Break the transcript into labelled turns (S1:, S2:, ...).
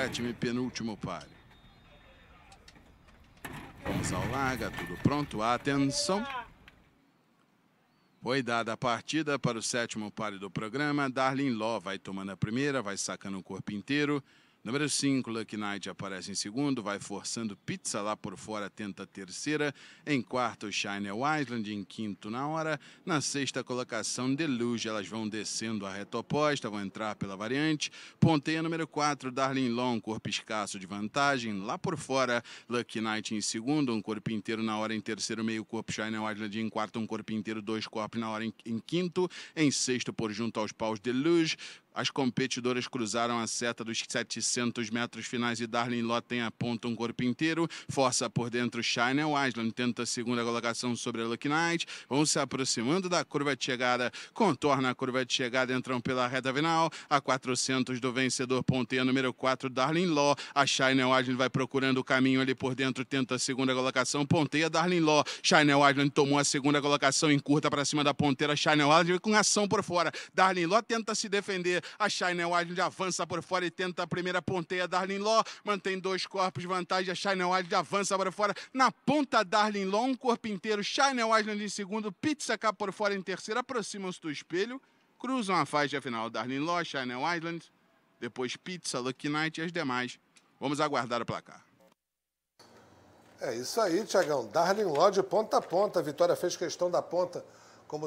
S1: sétimo e penúltimo pare. ao larga, tudo pronto, atenção. Foi dada a partida para o sétimo pare do programa. Darlin Ló vai tomando a primeira, vai sacando o corpo inteiro. Número 5, Lucky Knight aparece em segundo, vai forçando Pizza lá por fora, tenta a terceira. Em quarto, Shine Island, em quinto na hora. Na sexta colocação, Deluge, elas vão descendo a reta oposta, vão entrar pela variante. Ponteia número 4, Darling Long, corpo escasso de vantagem. Lá por fora, Lucky Knight em segundo, um corpo inteiro na hora, em terceiro, meio corpo, Shine Island em quarto, um corpo inteiro, dois corpos na hora, em, em quinto. Em sexto, por junto aos paus, Deluge as competidoras cruzaram a seta dos 700 metros finais e Darlene Lotten aponta um corpo inteiro. Força por dentro Shine Island tenta a segunda colocação sobre a Lucky Knight. Vão se aproximando da curva de chegada, contorna a curva de chegada, entram pela reta final. A 400 do vencedor ponteia número 4, Darlene Law. A Shine Island vai procurando o caminho ali por dentro, tenta a segunda colocação, ponteia Darlene Law. Shine Island tomou a segunda colocação, em curta para cima da ponteira Shine Island com ação por fora. Darlene Law tenta se defender a Shaina Wild avança por fora e tenta a primeira ponteia. Darlin Law mantém dois corpos de vantagem. A Shaina Wild avança para fora. Na ponta, Darlin Law, um corpo inteiro. Shaina Wild em segundo. Pizza cá por fora em terceiro. Aproximam-se do espelho. Cruzam a faixa final. Darlin Law, Shaina Island, depois Pizza, Lucky Night e as demais. Vamos aguardar o placar. É isso aí, Tiagão. Darling Law de ponta a ponta. A vitória fez questão da ponta como